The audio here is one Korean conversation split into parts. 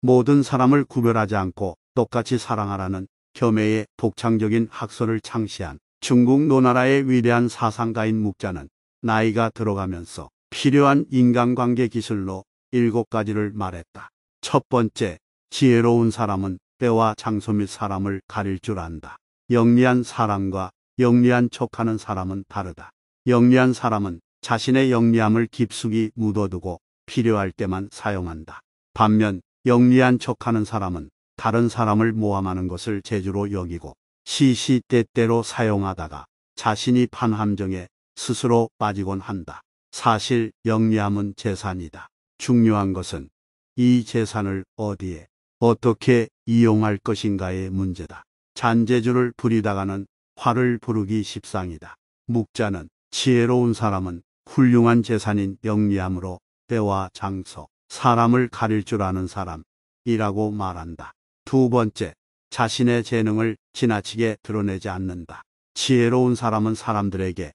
모든 사람을 구별하지 않고 똑같이 사랑하라는 겸해의 독창적인 학설을 창시한 중국 노나라의 위대한 사상가인 묵자는 나이가 들어가면서 필요한 인간관계 기술로 일곱 가지를 말했다. 첫 번째, 지혜로운 사람은 때와 장소 및 사람을 가릴 줄 안다. 영리한 사람과 영리한 척하는 사람은 다르다. 영리한 사람은 자신의 영리함을 깊숙이 묻어두고 필요할 때만 사용한다. 반면 영리한 척하는 사람은 다른 사람을 모함하는 것을 재주로 여기고 시시때때로 사용하다가 자신이 판함정에 스스로 빠지곤 한다. 사실 영리함은 재산이다. 중요한 것은 이 재산을 어디에 어떻게 이용할 것인가의 문제다. 잔재주를 부리다가는 화를 부르기 십상이다. 묵자는 지혜로운 사람은 훌륭한 재산인 영리함으로 때와 장소, 사람을 가릴 줄 아는 사람, 이라고 말한다. 두 번째, 자신의 재능을 지나치게 드러내지 않는다. 지혜로운 사람은 사람들에게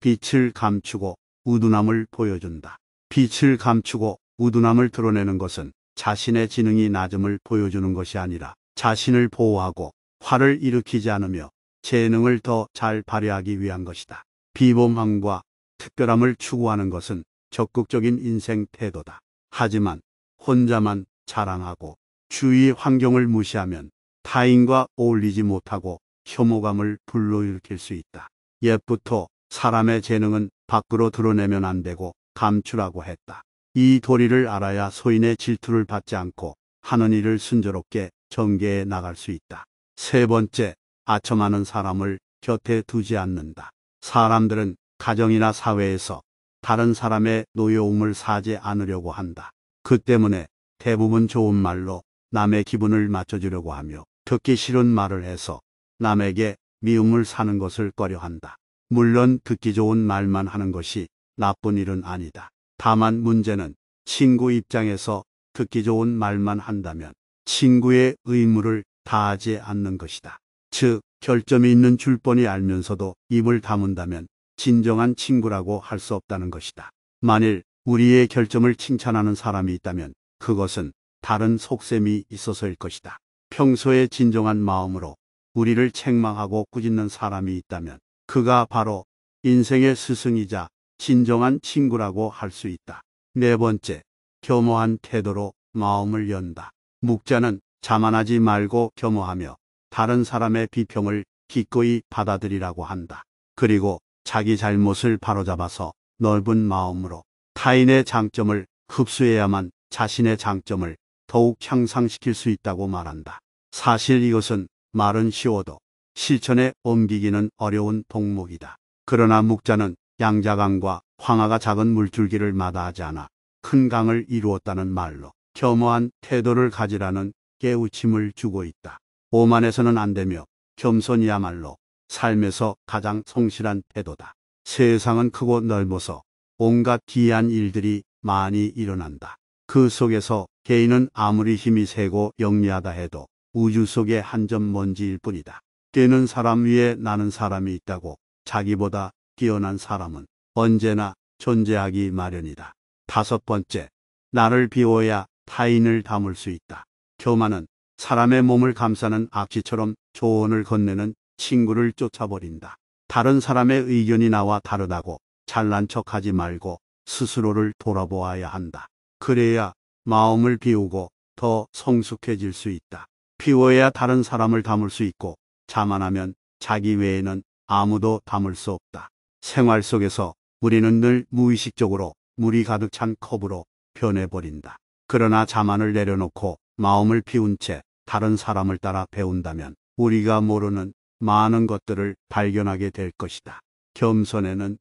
빛을 감추고 우둔함을 보여준다. 빛을 감추고 우둔함을 드러내는 것은 자신의 지능이 낮음을 보여주는 것이 아니라 자신을 보호하고 화를 일으키지 않으며 재능을 더 잘 발휘하기 위한 것이다. 비범함과 특별함을 추구하는 것은 적극적인 인생 태도다. 하지만 혼자만 자랑하고 주위 환경을 무시하면 타인과 어울리지 못하고 혐오감을 불러일으킬 수 있다. 옛부터 사람의 재능은 밖으로 드러내면 안 되고 감추라고 했다. 이 도리를 알아야 소인의 질투를 받지 않고 하는 일을 순조롭게 전개해 나갈 수 있다. 세 번째, 아첨하는 사람을 곁에 두지 않는다. 사람들은 가정이나 사회에서 다른 사람의 노여움을 사지 않으려고 한다. 그 때문에 대부분 좋은 말로 남의 기분을 맞춰주려고 하며 듣기 싫은 말을 해서 남에게 미움을 사는 것을 꺼려한다. 물론 듣기 좋은 말만 하는 것이 나쁜 일은 아니다. 다만 문제는 친구 입장에서 듣기 좋은 말만 한다면 친구의 의무를 다하지 않는 것이다. 즉, 결점이 있는 줄 뻔히 알면서도 입을 다문다면 진정한 친구라고 할 수 없다는 것이다. 만일 우리의 결점을 칭찬하는 사람이 있다면 그것은 다른 속셈이 있어서일 것이다. 평소에 진정한 마음으로 우리를 책망하고 꾸짖는 사람이 있다면 그가 바로 인생의 스승이자 진정한 친구라고 할 수 있다. 네 번째, 겸허한 태도로 마음을 연다. 묵자는 자만하지 말고 겸허하며 다른 사람의 비평을 기꺼이 받아들이라고 한다. 그리고 자기 잘못을 바로잡아서 넓은 마음으로 타인의 장점을 흡수해야만 자신의 장점을 더욱 향상시킬 수 있다고 말한다. 사실 이것은 말은 쉬워도 실천에 옮기기는 어려운 덕목이다. 그러나 묵자는 양자강과 황하가 작은 물줄기를 마다하지 않아 큰 강을 이루었다는 말로 겸허한 태도를 가지라는 깨우침을 주고 있다. 오만해서는 안 되며 겸손이야말로 삶에서 가장 성실한 태도다. 세상은 크고 넓어서 온갖 기이한 일들이 많이 일어난다. 그 속에서 개인은 아무리 힘이 세고 영리하다 해도 우주 속의 한 점 먼지일 뿐이다. 뛰는 사람 위에 나는 사람이 있다고 자기보다 뛰어난 사람은 언제나 존재하기 마련이다. 다섯 번째, 나를 비워야 타인을 담을 수 있다. 교만은 사람의 몸을 감싸는 악취처럼 조언을 건네는 친구를 쫓아버린다. 다른 사람의 의견이 나와 다르다고 잘난 척하지 말고 스스로를 돌아보아야 한다. 그래야 마음을 비우고 더 성숙해질 수 있다. 비워야 다른 사람을 담을 수 있고 자만하면 자기 외에는 아무도 담을 수 없다. 생활 속에서 우리는 늘 무의식적으로 물이 가득 찬 컵으로 변해버린다. 그러나 자만을 내려놓고 마음을 비운 채 다른 사람을 따라 배운다면 우리가 모르는 많은 것들을 발견하게 될 것이다. 겸손에는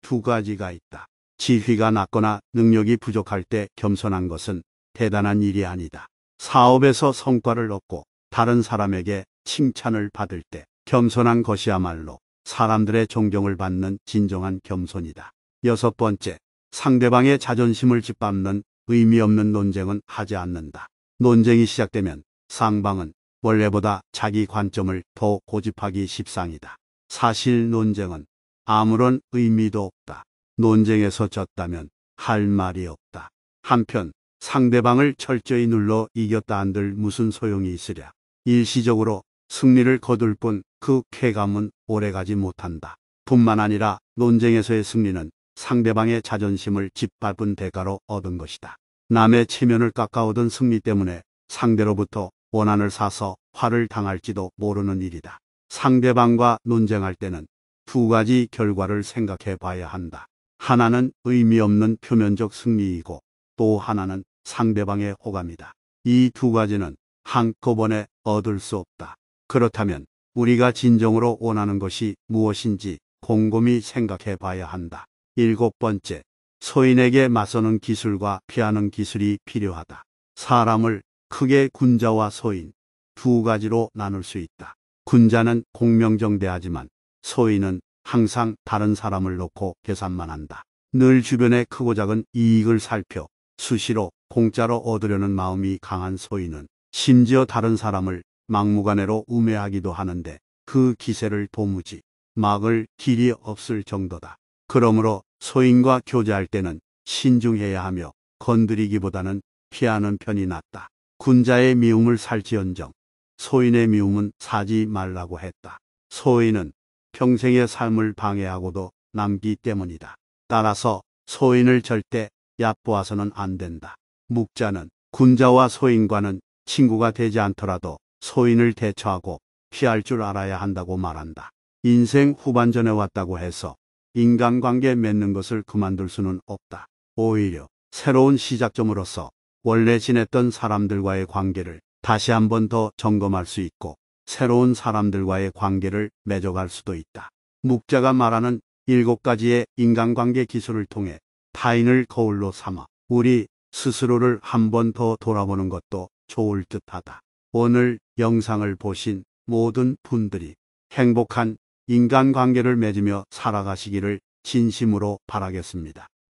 두 가지가 있다. 지휘가 낮거나 능력이 부족할 때 겸손한 것은 대단한 일이 아니다. 사업에서 성과를 얻고 다른 사람에게 칭찬을 받을 때 겸손한 것이야말로 사람들의 존경을 받는 진정한 겸손이다. 여섯 번째, 상대방의 자존심을 짓밟는 의미 없는 논쟁은 하지 않는다. 논쟁이 시작되면 상방은 원래보다 자기 관점을 더 고집하기 십상이다. 사실 논쟁은 아무런 의미도 없다. 논쟁에서 졌다면 할 말이 없다. 한편 상대방을 철저히 눌러 이겼다 한들 무슨 소용이 있으랴. 일시적으로 승리를 거둘 뿐 그 쾌감은 오래가지 못한다. 뿐만 아니라 논쟁에서의 승리는 상대방의 자존심을 짓밟은 대가로 얻은 것이다. 남의 체면을 깎아오던 승리 때문에 상대로부터 원한을 사서 화를 당할지도 모르는 일이다. 상대방과 논쟁할 때는 두 가지 결과를 생각해 봐야 한다. 하나는 의미 없는 표면적 승리이고 또 하나는 상대방의 호감이다. 이 두 가지는 한꺼번에 얻을 수 없다. 그렇다면 우리가 진정으로 원하는 것이 무엇인지 곰곰이 생각해 봐야 한다. 일곱 번째, 소인에게 맞서는 기술과 피하는 기술이 필요하다. 사람을 크게 군자와 소인 두 가지로 나눌 수 있다. 군자는 공명정대하지만 소인은 항상 다른 사람을 놓고 계산만 한다. 늘 주변의 크고 작은 이익을 살펴 수시로 공짜로 얻으려는 마음이 강한 소인은 심지어 다른 사람을 막무가내로 우매하기도 하는데 그 기세를 도무지 막을 길이 없을 정도다. 그러므로 소인과 교제할 때는 신중해야 하며 건드리기보다는 피하는 편이 낫다. 군자의 미움을 살지언정 소인의 미움은 사지 말라고 했다. 소인은 평생의 삶을 방해하고도 남기 때문이다. 따라서 소인을 절대 얕보아서는 안 된다. 묵자는 군자와 소인과는 친구가 되지 않더라도 소인을 대처하고 피할 줄 알아야 한다고 말한다. 인생 후반전에 왔다고 해서 인간관계 맺는 것을 그만둘 수는 없다. 오히려 새로운 시작점으로서 원래 지냈던 사람들과의 관계를 다시 한 번 더 점검할 수 있고 새로운 사람들과의 관계를 맺어갈 수도 있다. 묵자가 말하는 일곱 가지의 인간관계 기술을 통해 타인을 거울로 삼아 우리 스스로를 한 번 더 돌아보는 것도 좋을 듯하다. 오늘 영상을 보신 모든 분들이 행복한 인간관계를 맺으며 살아가시기를 진심으로 바라겠습니다.